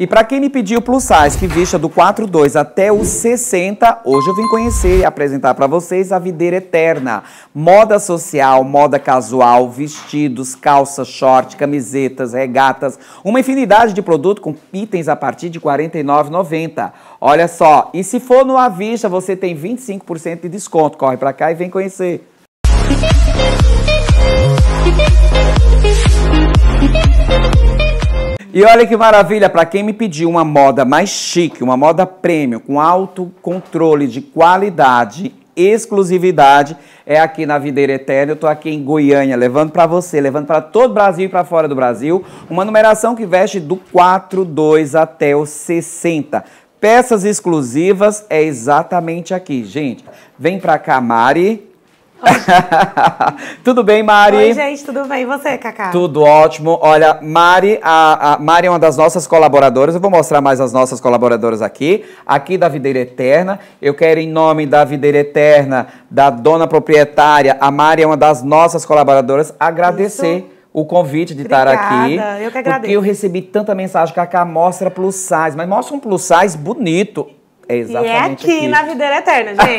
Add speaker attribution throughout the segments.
Speaker 1: E para quem me pediu plus size que vista do 42 até o 60, hoje eu vim conhecer e apresentar para vocês a Videira Eterna. Moda social, moda casual, vestidos, calças, short, camisetas, regatas, uma infinidade de produto com itens a partir de R$ 49,90. Olha só, e se for no Avista, você tem 25% de desconto. Corre para cá e vem conhecer. Música e olha que maravilha, para quem me pediu uma moda mais chique, uma moda premium, com alto controle de qualidade, exclusividade, é aqui na Videira Eterna. Eu estou aqui em Goiânia, levando para você, levando para todo o Brasil e para fora do Brasil, uma numeração que veste do 42 até o 60. Peças exclusivas é exatamente aqui, gente. Vem para cá, Mari. tudo bem, Mari? Oi,
Speaker 2: gente, tudo bem? E você, Cacá?
Speaker 1: Tudo ótimo. Olha, Mari, a, a, Mari é uma das nossas colaboradoras. Eu vou mostrar mais as nossas colaboradoras aqui, aqui da Videira Eterna. Eu quero, em nome da Videira Eterna, da dona proprietária, a Mari é uma das nossas colaboradoras, agradecer. Isso o convite de Obrigada, estar aqui. Eu que agradeço. Porque eu recebi tanta mensagem, Cacá, mostra plus size, mas mostra um plus size bonito. É, é exatamente e é aqui, aqui. na
Speaker 2: Videira Eterna, gente.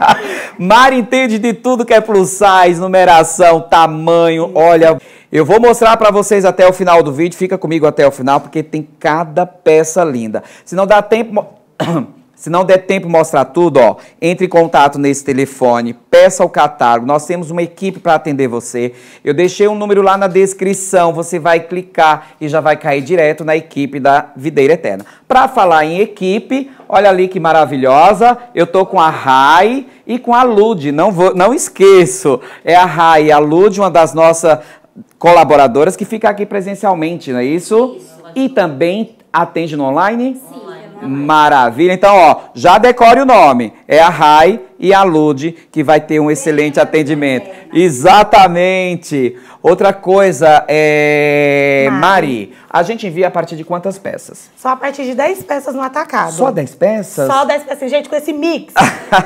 Speaker 1: Mari entende de tudo que é plus size, numeração, tamanho, olha... Eu vou mostrar para vocês até o final do vídeo, fica comigo até o final, porque tem cada peça linda. Se não dá tempo... Se não der tempo mostrar tudo, ó, entre em contato nesse telefone, peça o catálogo. Nós temos uma equipe para atender você. Eu deixei um número lá na descrição, você vai clicar e já vai cair direto na equipe da Videira Eterna. Para falar em equipe, olha ali que maravilhosa. Eu tô com a Rai e com a Lud, não vou, não esqueço. É a Rai e a Lud, uma das nossas colaboradoras que fica aqui presencialmente, não é isso? isso. E também atende no online? Sim. Maravilha. Então, ó, já decore o nome. É a RAI e alude que vai ter um excelente atendimento. Exatamente. Outra coisa é Mari. Mari, a gente envia a partir de quantas peças?
Speaker 2: Só a partir de 10 peças no atacado. Só 10
Speaker 1: peças? Só
Speaker 2: 10 peças. Gente, com esse mix,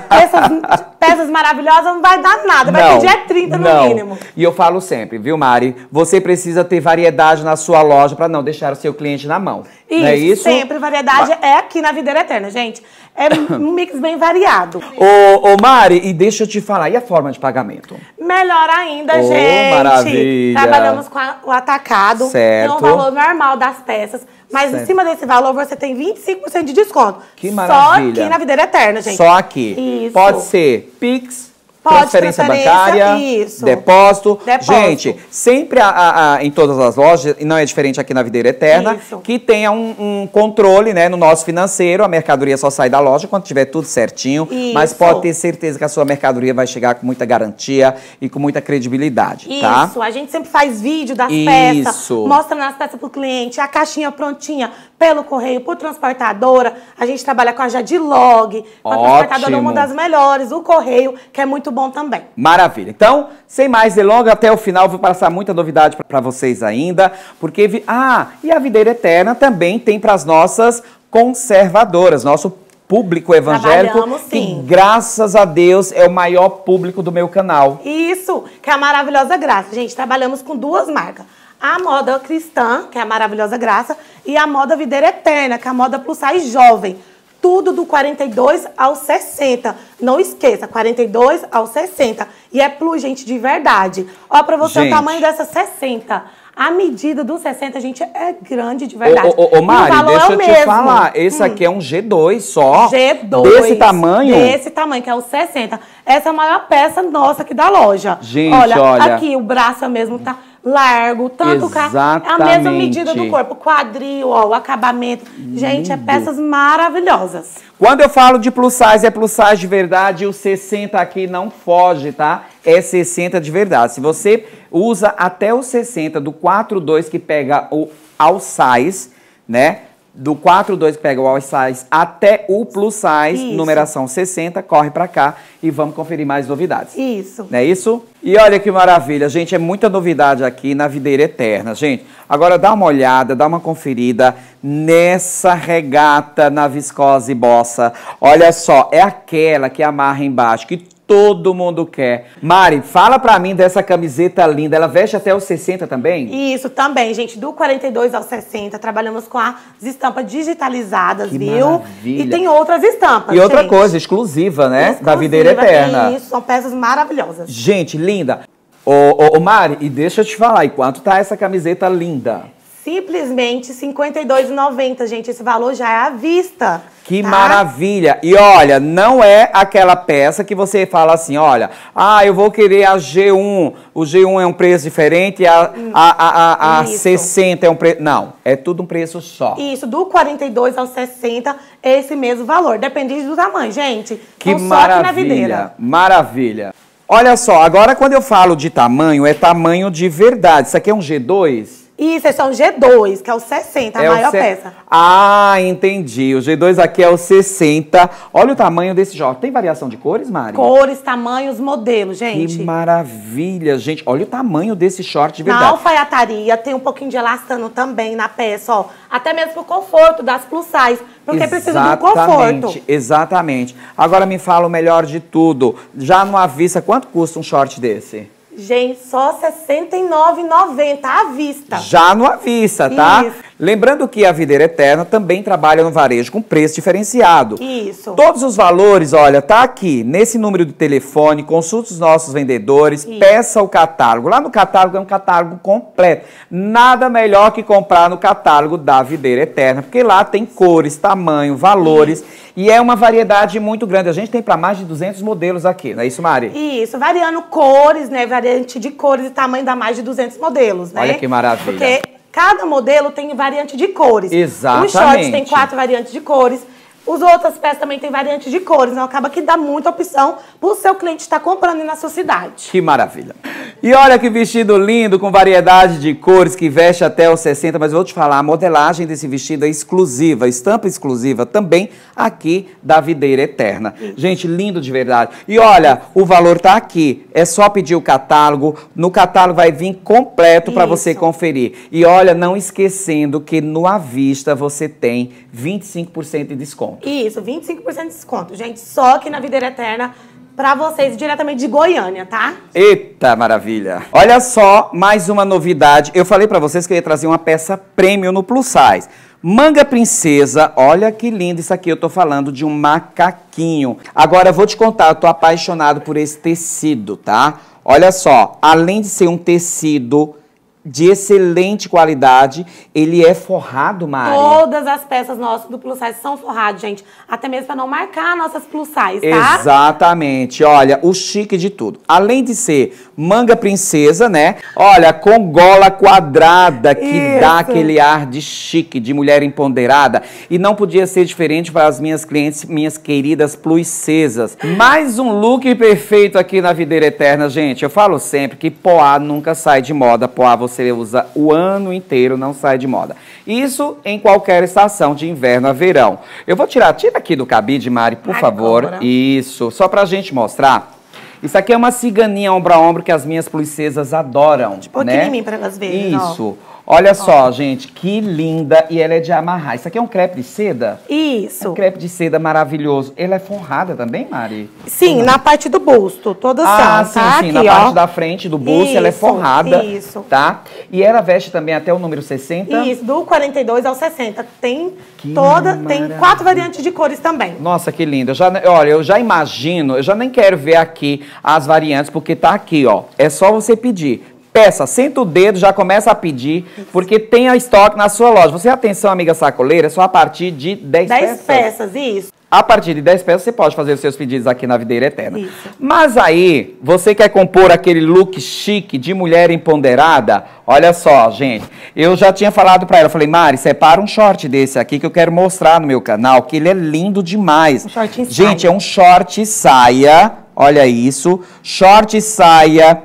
Speaker 2: peças, peças maravilhosas não vai dar nada. Vai não, pedir 30 é no não. mínimo.
Speaker 1: E eu falo sempre, viu, Mari? Você precisa ter variedade na sua loja para não deixar o seu cliente na mão. É isso, é isso? sempre.
Speaker 2: Variedade Mas... é aqui na Videira Eterna, gente. É um mix bem variado.
Speaker 1: Ô, Ô Mari, e deixa eu te falar, e a forma de pagamento?
Speaker 2: Melhor ainda, oh, gente. maravilha. Trabalhamos com a, o atacado. Certo. É um valor normal das peças. Mas certo. em cima desse valor, você tem 25% de desconto. Que maravilha. Só aqui na Videira Eterna, gente. Só aqui. Isso. Pode ser Pix,
Speaker 1: Pode, transferência, bancária, isso. Depósito. depósito. Gente, sempre a, a, a, em todas as lojas, e não é diferente aqui na Videira Eterna, isso. que tenha um, um, controle né, no nosso financeiro, a mercadoria só sai da loja quando tiver tudo certinho, isso. mas pode ter certeza que a sua mercadoria vai chegar com muita garantia e com muita credibilidade, tá? Isso,
Speaker 2: tá? a gente sempre faz vídeo das peças, mostra nas peças pro cliente, a caixinha prontinha, pelo correio, por transportadora. A gente trabalha com a Jadilog, com a transportadora uma das melhores, o correio, que é muito bom também.
Speaker 1: Maravilha. Então, sem mais delongas, até o final vou passar muita novidade para vocês ainda, porque vi... ah, e a Videira Eterna também tem para as nossas conservadoras, nosso público evangélico, que graças a Deus é o maior público do meu canal.
Speaker 2: Isso, que é a maravilhosa graça. Gente, trabalhamos com duas marcas a moda cristã, que é a maravilhosa graça, e a moda videira eterna, que é a moda plus size jovem. Tudo do 42 ao 60. Não esqueça, 42 ao 60. E é plus, gente, de verdade. Ó, pra você gente. o tamanho dessa 60. A medida do 60, gente, é grande de verdade. Ô, ô, ô Mari, deixa é eu mesmo. te falar. Esse hum. aqui
Speaker 1: é um G2 só. G2. Desse tamanho? Desse
Speaker 2: tamanho, que é o 60. Essa é a maior peça nossa aqui da loja. Gente, olha. olha... aqui o braço é mesmo tá largo, tanto Exatamente. É a mesma medida do corpo, quadril, ó, o acabamento. Lindo. Gente, é peças maravilhosas.
Speaker 1: Quando eu falo de plus size, é plus size de verdade, o 60 aqui não foge, tá? É 60 de verdade. Se você usa até o 60 do 42 que pega o all size, né? do 4-2 que pega o all size até o plus size, isso. numeração 60, corre para cá e vamos conferir mais novidades. Isso. Não é isso? E olha que maravilha, gente, é muita novidade aqui na Videira Eterna, gente. Agora dá uma olhada, dá uma conferida nessa regata na viscose bossa. Olha só, é aquela que amarra embaixo, que todo mundo quer. Mari, fala pra mim dessa camiseta linda. Ela veste até os 60 também?
Speaker 2: Isso, também, gente. Do 42 ao 60, trabalhamos com as estampas digitalizadas, que viu? Maravilha. E tem outras estampas. E outra gente. coisa,
Speaker 1: exclusiva, né? Exclusiva, da Videira Eterna. Isso,
Speaker 2: são peças maravilhosas.
Speaker 1: Gente, linda. Ô, ô, ô Mari, e deixa eu te falar, e quanto tá essa camiseta linda?
Speaker 2: Simplesmente R$ 52,90, gente. Esse valor já é à vista.
Speaker 1: Que tá? maravilha! E olha, não é aquela peça que você fala assim, olha, ah, eu vou querer a G1, o G1 é um preço diferente, a, a, a, a, a 60 é um preço... Não, é tudo um preço só.
Speaker 2: Isso, do 42 ao 60 é esse mesmo valor, depende do tamanho, gente. Que então, maravilha, maravilha.
Speaker 1: Olha só, agora quando eu falo de tamanho, é tamanho de verdade. Isso aqui é um G2?
Speaker 2: E é são G2, que é o 60, a é maior peça.
Speaker 1: Ah, entendi. O G2 aqui é o 60. Olha o tamanho desse short. Tem variação de cores, Mari? Cores,
Speaker 2: tamanhos, modelos, gente. Que
Speaker 1: maravilha, gente. Olha o tamanho desse short de verdade. Na
Speaker 2: alfaiataria tem um pouquinho de elastano também na peça, ó. Até mesmo pro conforto das plus size. Porque exatamente, precisa do conforto.
Speaker 1: Exatamente. Agora me fala o melhor de tudo. Já no avisa, quanto custa um short desse?
Speaker 2: Gente, só R$ 69,90 à vista. Já
Speaker 1: no à vista, tá? Isso. Lembrando que a Videira Eterna também trabalha no varejo com preço diferenciado.
Speaker 2: Isso. Todos os
Speaker 1: valores, olha, tá aqui nesse número de telefone, consulte os nossos vendedores, Isso. peça o catálogo. Lá no catálogo é um catálogo completo. Nada melhor que comprar no catálogo da Videira Eterna, porque lá tem cores, tamanho, valores. Isso. E é uma variedade muito grande. A gente tem para mais de 200 modelos aqui, não é isso, Mari?
Speaker 2: Isso, variando cores, né? Variante de cores e tamanho da mais de 200 modelos, né? Olha que maravilha. Porque Cada modelo tem variante de cores. Exatamente. Os shorts tem quatro variantes de cores. Os outras peças também têm variantes de cores, então acaba que dá muita opção para o seu cliente estar tá comprando na sua cidade.
Speaker 1: Que maravilha. E olha que vestido lindo, com variedade de cores, que veste até os 60, mas vou te falar, a modelagem desse vestido é exclusiva, estampa exclusiva também aqui da Videira Eterna. Gente, lindo de verdade. E olha, o valor tá aqui, é só pedir o catálogo, no catálogo vai vir completo para você conferir. E olha, não esquecendo que no à vista você tem 25% de desconto
Speaker 2: desconto. Isso, 25% de desconto. Gente, só que na Videira Eterna para vocês diretamente de Goiânia, tá?
Speaker 1: Eita, maravilha. Olha só, mais uma novidade. Eu falei para vocês que eu ia trazer uma peça premium no Plus Size. Manga Princesa, olha que lindo isso aqui, eu tô falando de um macaquinho. Agora eu vou te contar, eu tô apaixonado por esse tecido, tá? Olha só, além de ser um tecido de excelente qualidade. Ele é forrado, Mari. Todas
Speaker 2: as peças nossas do plus size são forradas, gente. Até mesmo para não marcar nossas plus size, tá?
Speaker 1: Exatamente. Olha, o chique de tudo. Além de ser manga princesa, né? Olha, com gola quadrada, que Isso. dá aquele ar de chique, de mulher empoderada. E não podia ser diferente para as minhas clientes, minhas queridas plusesas. Mais um look perfeito aqui na Videira Eterna, gente. Eu falo sempre que poá nunca sai de moda. Poá você você usa o ano inteiro, não sai de moda. Isso em qualquer estação, de inverno a verão. Eu vou tirar, tira aqui do cabide, Mari, por Mari, favor. Isso, só pra gente mostrar. Isso aqui é uma ciganinha ombro a ombro que as minhas princesas adoram, tipo, né? mim pra
Speaker 2: elas verem. Isso.
Speaker 1: Ó. Olha só, gente, que linda. E ela é de amarrar. Isso aqui é um crepe de seda? Isso. É um crepe de seda maravilhoso. Ela é forrada também, Mari? Sim, na
Speaker 2: parte do busto. Todas ah, são, tá sim, tá? sim. Aqui, na ó. parte
Speaker 1: da frente do busto, isso, ela é forrada. Isso. Tá? E ela veste também até o número 60? Isso,
Speaker 2: do 42 ao 60. Tem que toda, maravilha. tem quatro
Speaker 1: variantes de cores também. Nossa, que linda. Já, olha, eu já imagino, eu já nem quero ver aqui as variantes, porque tá aqui, ó. É só você pedir peça, senta o dedo, já começa a pedir, porque tem a estoque na sua loja. Você, atenção, amiga sacoleira, só a partir de 10 peças. 10 peças, isso. A partir de 10 peças, você pode fazer os seus pedidos aqui na Videira Eterna. Isso. Mas aí, você quer compor aquele look chique de mulher empoderada? Olha só, gente. Eu já tinha falado para ela, falei, Mari, separa um short desse aqui que eu quero mostrar no meu canal, que ele é lindo demais. Um
Speaker 2: short saia. gente, é um
Speaker 1: short saia. Olha isso. Short saia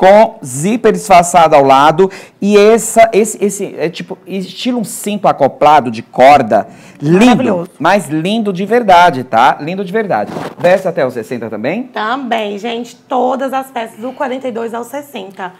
Speaker 1: com zíper disfarçado ao lado e essa, esse, esse é tipo estilo um cinto acoplado de corda, lindo, mas lindo de verdade, tá? Lindo de verdade. Veste até os 60 também?
Speaker 2: Também, gente, todas as peças do 42 ao 60.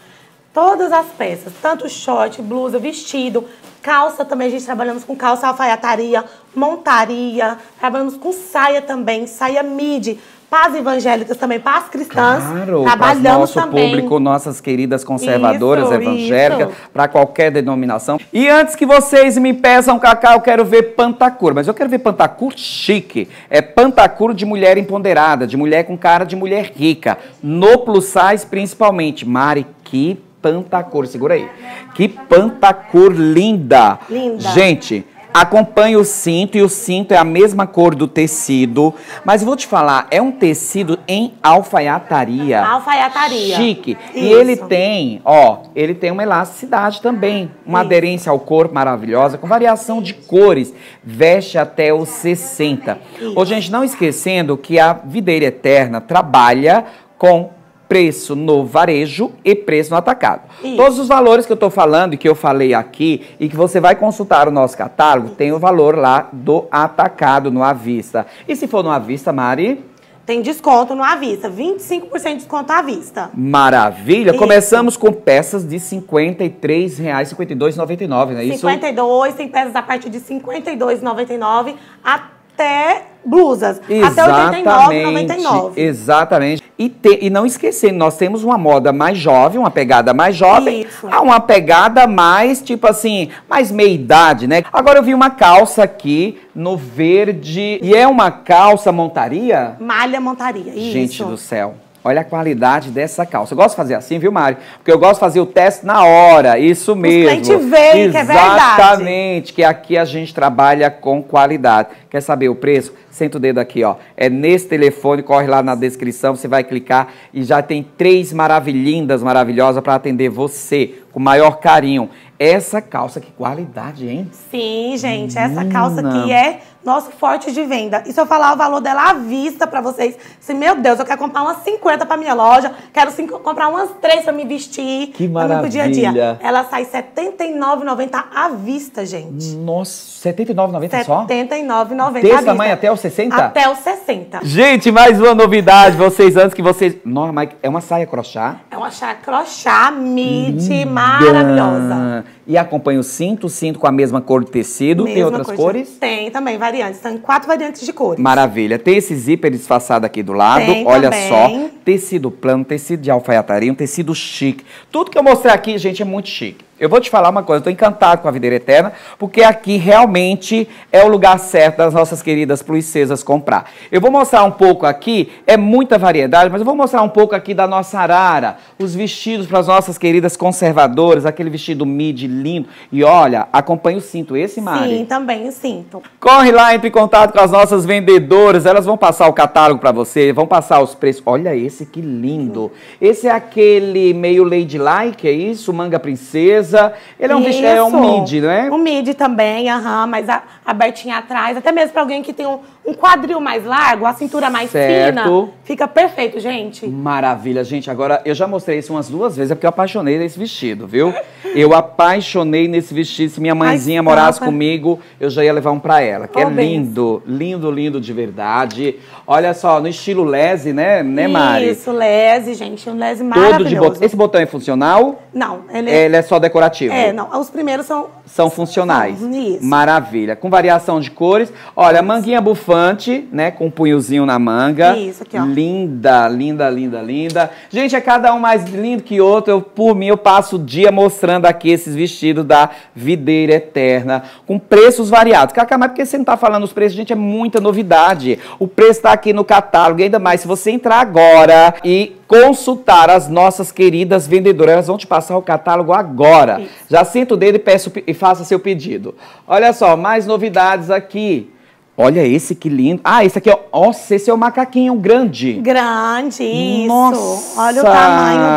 Speaker 2: Todas as peças, tanto short, blusa, vestido, calça também, a gente trabalhamos com calça alfaiataria, montaria, trabalhamos com saia também, saia midi, pás evangélicas também, pás cristãs. Claro, trabalhamos nosso também. público,
Speaker 1: nossas queridas conservadoras isso, evangélicas, para qualquer denominação. E antes que vocês me peçam, Cacá, eu quero ver Pantacur, mas eu quero ver Pantacur chique. É Pantacur de mulher empoderada, de mulher com cara de mulher rica. No plus size, principalmente. Mari, que Pantacur, segura aí. Que Pantacur linda. Linda. Gente, Acompanhe o cinto e o cinto é a mesma cor do tecido, mas vou te falar, é um tecido em alfaiataria.
Speaker 2: Alfaiataria. Chique. Isso. E ele
Speaker 1: tem, ó, ele tem uma elasticidade também, uma Isso. aderência ao corpo maravilhosa, com variação de cores, veste até os 60. Ô, gente, não esquecendo que a Videira Eterna trabalha com preço no varejo e preço no atacado. Isso. Todos os valores que eu estou falando e que eu falei aqui e que você vai consultar o nosso catálogo, Isso. tem o valor lá do atacado no avista. E se for no avista, Mari?
Speaker 2: Tem desconto no avista, 25% de desconto à vista.
Speaker 1: Maravilha! Isso. Começamos com peças de R$ 53,5299, R$ não é isso?
Speaker 2: 52, tem peças a partir de R$ 52,99 até até blusas. Exatamente, até 89, 99.
Speaker 1: Exatamente. E, te, e não esquecendo, nós temos uma moda mais jovem, uma pegada mais jovem, Isso. uma pegada mais, tipo assim, mais meia-idade, né? Agora eu vi uma calça aqui no verde, e é uma calça montaria?
Speaker 2: Malha montaria, Gente
Speaker 1: do céu. Olha a qualidade dessa calça. Eu gosto de fazer assim, viu, Mari? Porque eu gosto de fazer o teste na hora, isso mesmo. O cliente vê que é verdade. Exatamente, que aqui a gente trabalha com qualidade. Quer saber o preço? Senta o dedo aqui, ó. É nesse telefone, corre lá na descrição, você vai clicar e já tem três maravilhindas maravilhosas para atender você com o maior carinho. Essa calça, que qualidade, hein?
Speaker 2: Sim, gente, essa calça aqui é nosso forte de venda. E se eu falar o valor dela à vista para vocês, se, meu Deus, eu quero comprar umas 50 para minha loja, quero cinco, comprar umas 3 para me vestir. Que maravilha. Pro dia a dia. Ela sai R$ 79,90 à vista, gente. Nossa, R$ 79,90 só? R$ 79,90 a tamanho
Speaker 1: até os 60? Até
Speaker 2: os 60.
Speaker 1: Gente, mais uma novidade. Vocês, antes que vocês... Nossa, Mike, é uma saia crochê?
Speaker 2: É uma saia crochê midi maravilhosa
Speaker 1: e acompanha o cinto, o cinto com a mesma cor de tecido, mesma tem outras cores?
Speaker 2: Tem também, variantes, tem quatro variantes de cores.
Speaker 1: Maravilha, tem esse zíper disfarçado aqui do lado, tem olha também. só, tecido plano, tecido de alfaiataria, um tecido chique. Tudo que eu mostrei aqui, gente, é muito chique. Eu vou te falar uma coisa, estou encantado com a Videira Eterna, porque aqui realmente é o lugar certo das nossas queridas pluicesas comprar. Eu vou mostrar um pouco aqui, é muita variedade, mas eu vou mostrar um pouco aqui da nossa arara, os vestidos para as nossas queridas conservadoras, aquele vestido midi lindo. E olha, acompanha o cinto, esse, Mari? Sim,
Speaker 2: também o cinto.
Speaker 1: Corre lá, entre em contato com as nossas vendedoras, elas vão passar o catálogo para você, vão passar os preços. Olha esse, que lindo. Esse é aquele meio ladylike, é isso? Manga princesa mesa. Ele é um, Isso. é um mid, né?
Speaker 2: Um mid também, aham, mas a, abertinha atrás. Até mesmo para alguém que tem um, um quadril mais largo, a cintura mais certo. fina. Fica perfeito, gente.
Speaker 1: Maravilha, gente. Agora, eu já mostrei isso umas duas vezes, é porque eu apaixonei nesse vestido, viu? eu apaixonei nesse vestido. Se minha mãezinha Ai, morasse comigo, eu já ia levar um pra ela. Que é lindo, lindo, lindo de verdade. Olha só, no estilo lese, né, né Mari? Isso,
Speaker 2: lese, gente. Um lese maravilhoso. Todo de botão.
Speaker 1: Esse botão é funcional?
Speaker 2: Não. Ele é,
Speaker 1: ele é só decorativo? É,
Speaker 2: não. Os primeiros são
Speaker 1: são funcionais. Isso. Maravilha. Com variação de cores. Olha, manguinha bufante, né? Com um punhozinho na manga. Isso, aqui, ó. Linda, linda, linda, linda. Gente, é cada um mais lindo que outro. Eu, por mim, eu passo o dia mostrando aqui esses vestidos da Videira Eterna. Com preços variados. Cacá, mas por que você não tá falando os preços? Gente, é muita novidade. O preço tá aqui no catálogo. Ainda mais, se você entrar agora e consultar as nossas queridas vendedoras, elas vão te passar o catálogo agora. Isso. Já sinto o dedo e peço... E faça seu pedido. Olha só, mais novidades aqui. Olha esse que lindo. Ah, esse aqui é. Nossa, esse é o macaquinho grande.
Speaker 2: Grande, isso. Nossa, olha o tamanho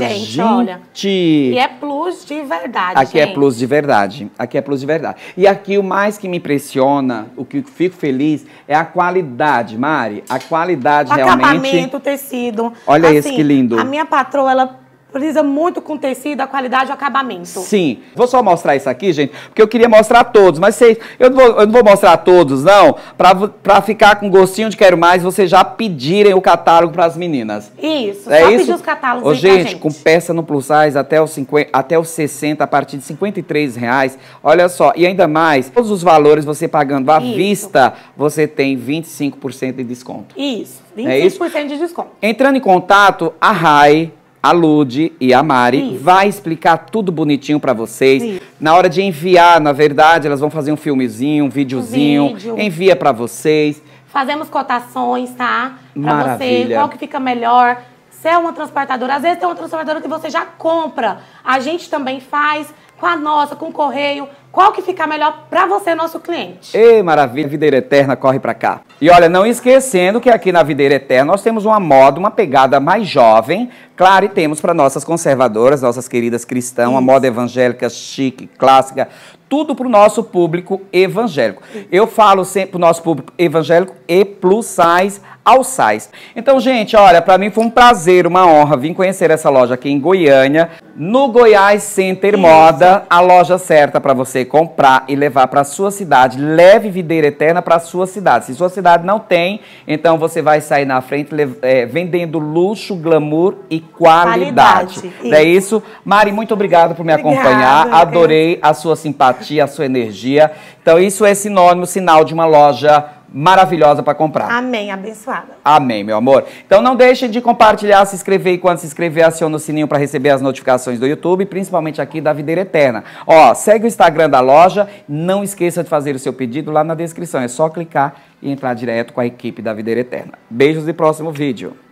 Speaker 2: dele, gente. gente. Olha.
Speaker 1: E é
Speaker 2: plus de verdade. Aqui é gente. é plus
Speaker 1: de verdade. Aqui é plus de verdade. E aqui o mais que me impressiona, o que fico feliz, é a qualidade, Mari. A qualidade o realmente. Acabamento,
Speaker 2: o tecido. Olha assim, esse que lindo. A minha patroa, ela Precisa muito com tecido, a qualidade e o acabamento.
Speaker 1: Sim. Vou só mostrar isso aqui, gente, porque eu queria mostrar a todos, mas vocês, eu, não vou, eu não vou mostrar a todos, não, pra, pra ficar com gostinho de quero mais, vocês já pedirem o catálogo pras meninas.
Speaker 2: Isso, é só isso? pedir os catálogos aí gente, gente, com
Speaker 1: peça no plus size até os, 50, até os 60, a partir de 53 reais, olha só, e ainda mais, todos os valores você pagando à isso. vista, você tem 25% de desconto.
Speaker 2: Isso, 25% é de desconto.
Speaker 1: Entrando em contato, a RAI a Lude e a Mari Isso. vai explicar tudo bonitinho para vocês. Isso. Na hora de enviar, na verdade, elas vão fazer um filmezinho, um videozinho, Vídeo. envia para vocês.
Speaker 2: Fazemos cotações, tá? Para você, qual que fica melhor. Se é uma transportadora, às vezes tem uma transportadora que você já compra. A gente também faz com a nossa, com o correio. Qual que fica melhor para você, nosso cliente?
Speaker 1: Ei, maravilha, Videira Eterna, corre para cá. E olha, não esquecendo que aqui na Videira Eterna nós temos uma moda, uma pegada mais jovem, Claro, e temos para nossas conservadoras, nossas queridas cristãs, a moda evangélica chique, clássica, tudo para o nosso público evangélico. Eu falo sempre para o nosso público evangélico e plus size aos sais. Então, gente, olha, para mim foi um prazer, uma honra vir conhecer essa loja aqui em Goiânia, no Goiás Center Isso. Moda, a loja certa para você comprar e levar para sua cidade. Leve videira eterna para sua cidade. Se sua cidade não tem, então você vai sair na frente é, vendendo luxo, glamour e qualidade. qualidade é isso. É isso? Mari, muito obrigado por me Obrigada, acompanhar. Adorei a sua simpatia, a sua energia. Então, isso é sinônimo, sinal de uma loja maravilhosa para comprar.
Speaker 2: Amém, abençoada.
Speaker 1: Amém, meu amor. Então não deixe de compartilhar, se inscrever e quando se inscrever, aciona o sininho para receber as notificações do YouTube, principalmente aqui da Videira Eterna. Ó, segue o Instagram da loja, não esqueça de fazer o seu pedido lá na descrição, é só clicar e entrar direto com a equipe da Videira Eterna. Beijos e próximo vídeo.